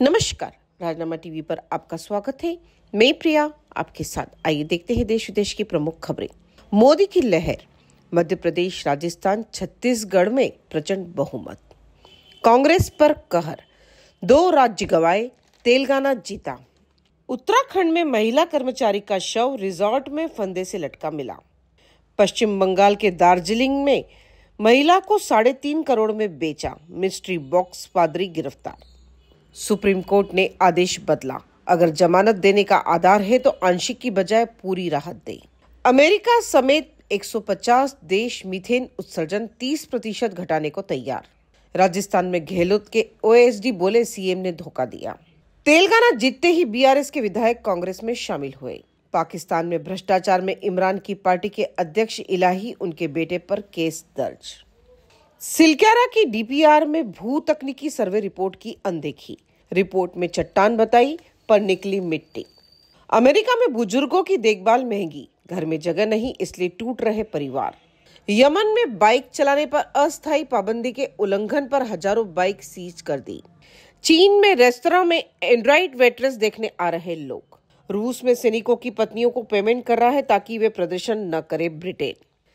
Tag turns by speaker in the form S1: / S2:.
S1: नमस्कार राजनामा टीवी पर आपका स्वागत है मैं प्रिया आपके साथ आइए देखते हैं देश विदेश की प्रमुख खबरें मोदी की लहर मध्य प्रदेश राजस्थान छत्तीसगढ़ में प्रचंड बहुमत कांग्रेस पर कहर दो राज्य गवाए तेलंगाना जीता उत्तराखंड में महिला कर्मचारी का शव रिजॉर्ट में फंदे से लटका मिला पश्चिम बंगाल के दार्जिलिंग में महिला को साढ़े तीन करोड़ में बेचा मिस्ट्री बॉक्स पादरी गिरफ्तार सुप्रीम कोर्ट ने आदेश बदला अगर जमानत देने का आधार है तो आंशिक की बजाय पूरी राहत दे अमेरिका समेत 150 देश मीथेन उत्सर्जन 30 प्रतिशत घटाने को तैयार राजस्थान में गहलोत के ओएसडी बोले सीएम ने धोखा दिया तेलंगाना जीतते ही बीआरएस के विधायक कांग्रेस में शामिल हुए पाकिस्तान में भ्रष्टाचार में इमरान की पार्टी के अध्यक्ष इलाही उनके बेटे पर केस दर्ज सिलकैरा की डीपीआर में भू तकनीकी सर्वे रिपोर्ट की अनदेखी रिपोर्ट में चट्टान बताई पर निकली मिट्टी अमेरिका में बुजुर्गों की देखभाल महंगी घर में जगह नहीं इसलिए टूट रहे परिवार यमन में बाइक चलाने पर अस्थायी पाबंदी के उल्लंघन पर हजारों बाइक सीज कर दी चीन में रेस्तरा में एंड्राइड वेटरस देखने आ रहे लोग रूस में सैनिकों की पत्नियों को पेमेंट कर रहा है ताकि वे प्रदर्शन न करे ब्रिटेन